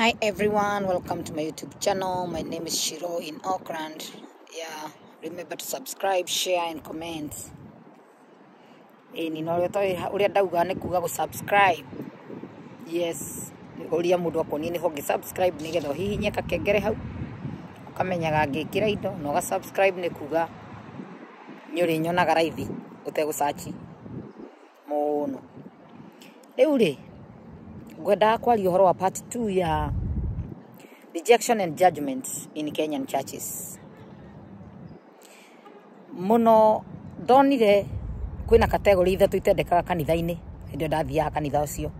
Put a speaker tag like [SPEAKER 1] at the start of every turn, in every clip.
[SPEAKER 1] Hi everyone, welcome to my YouTube channel. My name is Shiro in Auckland. Yeah, remember to subscribe, share and comment. ndauga kuga subscribe. Yes, uria mundu akoni ni hogi subscribe getha hau. Ukamenyaga ngikira indo na uga subscribe ni kuga ni nyonaga raithi utegå cachi må no rä ngwendaga kwaria horo wa part 2 ya rejection and judgment in Kenyan churches muno ndonire kwina kategori ithatu itendekaga kanitha-inĩ hĩndĩ ndathiaga kanitha ũcio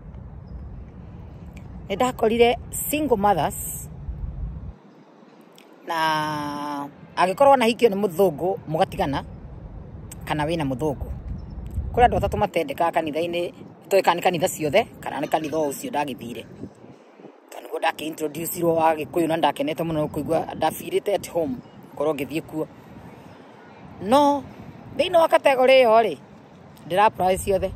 [SPEAKER 1] nĩ ndakorire single mothers na angĩkorwo nahikio ni mũthũngũ mũgatigana kana wĩna mũthũngũ kũrĩ andũ atatũ matendekaga kanitha-inĩ toä kana nä kanitha ciothe kana nä kanitha å cio ndagä thire niguo ndakä irwo wa gä kå yå na ndakenete må no kåigua ndabirä te at home korwo ngä thiä kuo no thä inä wa kategorä ä yo rä ndä ra ciothe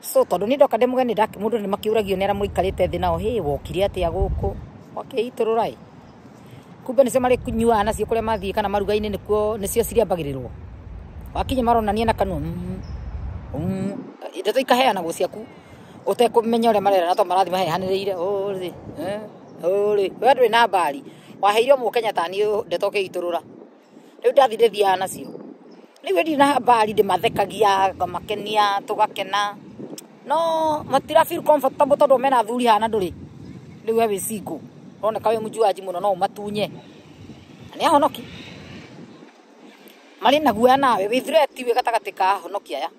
[SPEAKER 1] so tondå nä ndoka ndä må geni må ndå nä makä å ragio nä arä må ikarä te thä nao hä wokire atä a gå kå wakä itå rå raä kumbe nä cio marä nyuaga nacio kå rä a mathiä kana marugainä nä cio ciriambagä rä rwo wakinya maronania na kanua mm-hmm, mm-hmm, ndeto ikaheanagwo ciaku ũtekũmenya ũrĩa marera na to marathi maheanĩrĩire ũrĩ ũrĩ we ndũrĩ na mbari waheirwo kenya tani ndeto ũkĩitũrũra rĩu ndathi ndĩthiaga nacio rĩu ndirĩ na mbari ndĩmathekagia ngamakenia tũgakena no matira feel comfortable tondũ mena thuri hana ndũrĩ rĩu we wĩ single ũroneka wĩ mũjuaji mũno no ũmatunye na nĩ ahonoki marĩ naguoya nawe wĩ threat wĩ gatagatĩ ka ahonoki aya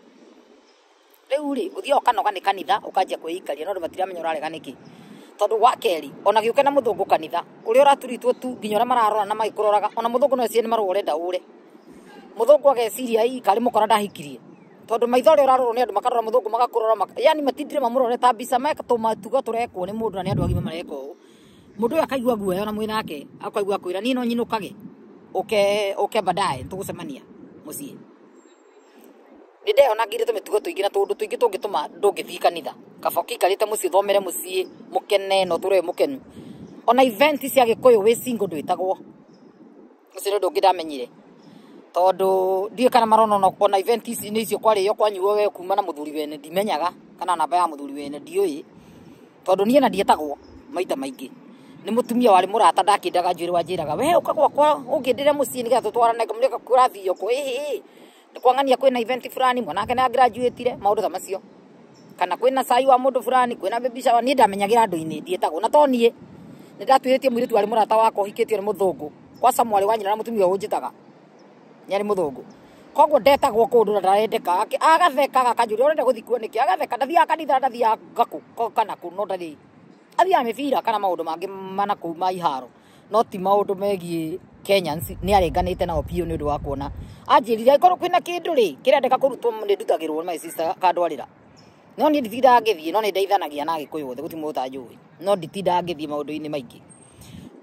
[SPEAKER 1] rĩu rĩ ũthiaga ũkanoga nĩ kanitha ũkanjia kwĩikaria no andũ matiramenya ũrarega niki tondũ wa kerĩ ona gĩũke na mũthũngũ kanitha ũrĩa ũraturitwo tu nginya ũrĩa mararora na magĩkũroraga ona mũthũngũ no cie nĩ marũa ũrenda ũre mũthũngũ ageciria ii kari mũkora ndahikirie tondũ maitho ũrĩa ũrarorwo nĩ andũ makarora mũthũngũ magakũrora yani matindire mamũrore ta mbica matuga tũrekwo nĩ mũndũ na nĩ andũ agima mareka ũũ mũndũ ũyũ akaigua guoya ona mwĩ nake akaigua kwĩra niĩ no nyinũkage ũke ũke baadaye tũgũcemania mũciĩ nä ndeonangä te mä tugo tå ingä na tå ndå tå ingä tå ngä tå ma ndå ngä thiä kanitha kaba ikarä te må ciä thomere må ciä må kene no tå rä må kenu ona event cia gä kå yå wä cingo ndwä tagwo å cio nä ndå ngä ndamenyire tondå ndiä kana marona ona event ici nä icio kwarä yo kwanyuo we kuma na må thuri wene ndimenyaga kana namba ya må thuri wene ndiå tondå niä na ndietagwo maita maingä nä må tumia warä må rata ndakä ndaga njwä rä wanjä raga we å ka gwakwa å ngä ndä re må ciä nä getha tå twarane kå rathiokå kwangania kwina event fulani mwanake na graduatire maundu ta macio kana kwina sai wa mundu fulani kwina bibisha wa nida menyagira ndu ini ndietagwo na tonie ni ndatuhitie muiritu ari murata wako uhikitio ni muthungu kwaca mwari wa nyina na mutumia unjitaga nyari ari muthungu koguo ndetagwo kundu na ndarendeka agathekaga kanjuria urenda guthikwo niki agatheka ndathiaga kanitha ndathia gaku kana ku no ndathi athiaga mibira kana maundu mangi mana kuu ma iharo no ti maundu megie kenyans ni arenganite nao piu ni undu wa kuona anjirire angĩkorwo kwĩna kĩndũ rĩ kĩrendeka kũrutwo nĩ my sister kandwarĩra no niĩ nditindaga ngĩthiĩ no nĩ ndeithanagia na agĩkũyũ othe gũtirĩ mũndũ ũtanjũĩ no nditindaga ngĩthiĩ maũndũ-inĩ maingĩ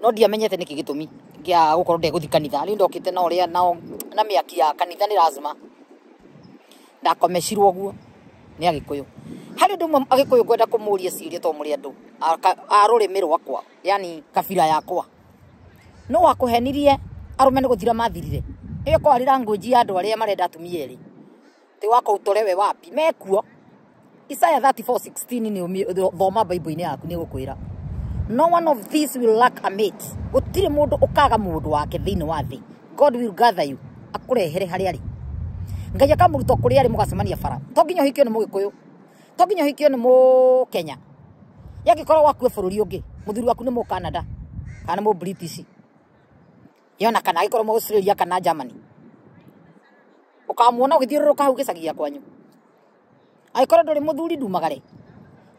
[SPEAKER 1] no ndiamenyete nĩkĩ gĩtũmi gĩa gũkorwo ndegũthiĩ kanitha rĩu ndokĩte na ũrĩa nao na mĩaki ya kanitha nĩ lazima ndakomecirwo ũguo nĩ agĩkũyũ harĩ ũndũ ũmwe agĩkũyũ ngwenda kũmũria to mũrĩ andũ a rwakwa yani kabira yakwa no wakũhenirie arũme nĩ gũthira mathirire iko ari language ya andu aria marenda atumia eri ti wako utore we wapi mekuo Isaiah 34:16 ni thoma bible ini yaku ni gå no one of these will lack a mate gutirä må ukaga å wake thä inä wa thä god will gather you akå rehere harä arä ngai akamå rutwo kå rä arä må gacemania bara to nginya å hikio nä må gä kå yå to nginya hikio nä må kenya yangä korwo gwakue bå rå ri å ngä waku nä må canada kana må british yona kana ikoro Australia kana Germany ukamuona ugithiururuka hau gicagia kwanyu aikoro ndori muthuri ndumagare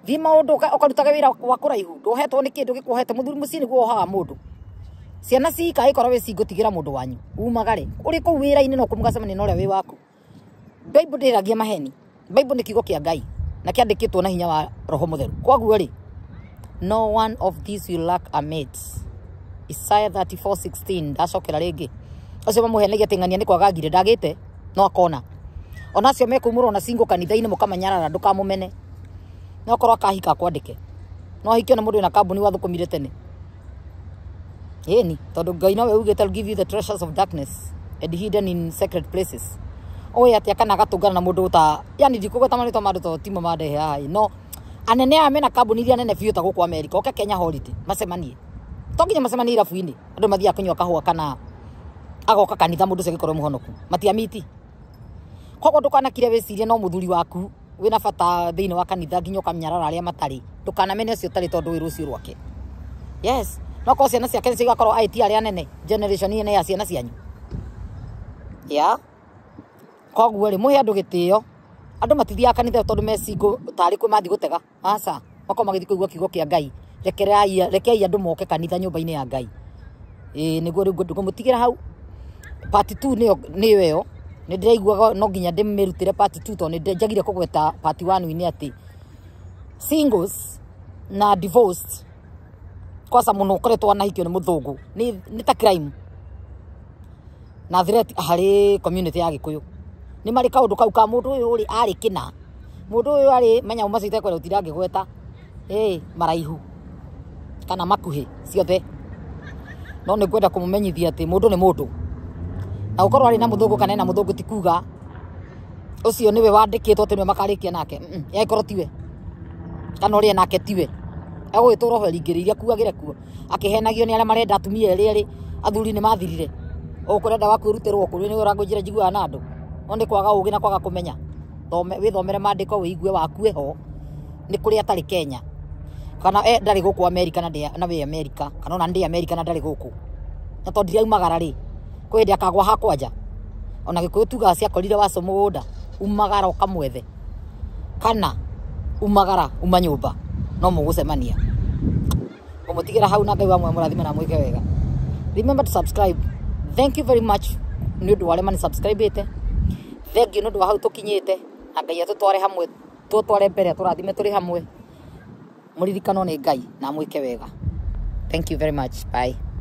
[SPEAKER 1] thi maundu ukarutaga wira wa kuraihu ndohetwo ni kindu gikuhete muthuri mucii niguo ohaga mundu ciana si ka ikoro we singutigira mundu wanyu umagare uri ku wira-ini no kumugacemania ni nore wi waku bible ndiragia maheni bible ni kigo kia ngai na kiandikitwo na hinya wa roho mutheru kwaguo ri no one of these will lack a mate Isaya 34:16 ndacokera rĩngĩ acio mamũhenagia atĩ ng'ania nĩ kwagagire ndagĩte no akona ona acio mekumurwo na singo kanitha-inĩ mũkamanyarara ndũkamũmene no korwo akahika akwandĩke no ahikio nĩ mũndũ wĩna kambuni wathũkũmire tene ĩni tondũ ngai nowe ugĩte I'll give you the treasures of darkness and hidden in secret places ũĩ atĩa akana agatũngana na mũndũ ta yani ndikũgweta marĩtwa ma andũ tondũ timo mandehe haha no anene aya mena kambuni iria nene biũ ta gũkũ Amerika oke Kenya holiday macemanie to nginya macemanie irabu inä andå mathiaga kũnyua kahũa kana agoka kanitha må ndå ũcio gĩkorwo mũhonoku matiamiti koguo ndũkanakire wĩcirie no mũthuri waku wĩna bata thĩinĩ wa kanitha nginya ũkamnyarara arĩa matarĩ ndũkanamene ũcio ũtarĩ tondũ wĩ rũciũ rwake yes nokorwo ciana ciake nĩcio igakorwo aĩti arĩa nene generation ĩne ya ciana cianyu ya koguo rĩ mũhe andũ gĩtĩo andũ matithiaga kanitha tondũ me single tarĩ kwĩ mathiĩ gũtega aca makorwo magĩthiĩ kũigua kiugo kĩa ngai rekerai rekei andu moke kanitha nyumba-inä ya ngai ä nä guo rä u ngå må tigä ra hau pati tu nä yo ä nä ndä raiguaga no nginya ndä mä rutä re to tu tondå nä njagire kå gweta pati wanu atä singles na divorced kwasa må no å koretwo anahikio nä må thå ngå nä ta crime na threat harä community ya gä kå yå nä marä kaå ndå kau ka må ndå å yå rä arä kä na må ndå å yå arä menya macio itekwenda gå tira gweta ä maraihu kana makuhi ciothe no nä ngwenda kå må menyithia atä må ndå nä må ndå na gå korwo arä na må thå ngå kana ena må thå ngå ti kuga å cio nä we wandä kä two atä nä makarä kia nake yagäkorwo tiwe kana å rä enake tiwe egå gä tå roho ringä rä iria kuagä re kuo akä henagio nä arä a marenda atumia erä erä athuri nä mathirire å kå renda wa kwä rutä rwo kå rä nä å rangå njä ra njiguaga na andå no nä kwaga å gä na kwaga kå menya wä thomere mandä ko wä igue wakue ho nä kå rä atarä kenya kana e ndari guku america na amerika na we america kana ona ndia america na ndari guku na to ndiraumagara umagara ri ko ndä akagwa hakwanja ona giku tuga cia tugaga ciakorire waco umagara å kana umagara uma nyå no må gå cemania å hau na ngai wa mwemura thima na mwike wega remember to subscribe thank you very much nä å ndå wa arä a manä subscribe te thengiå nä å wa hau tå na ngai atutware hamwe tutware mbere turathime turi hamwe mũririkanwo nĩ ngai na mwĩke wega thank you very much bye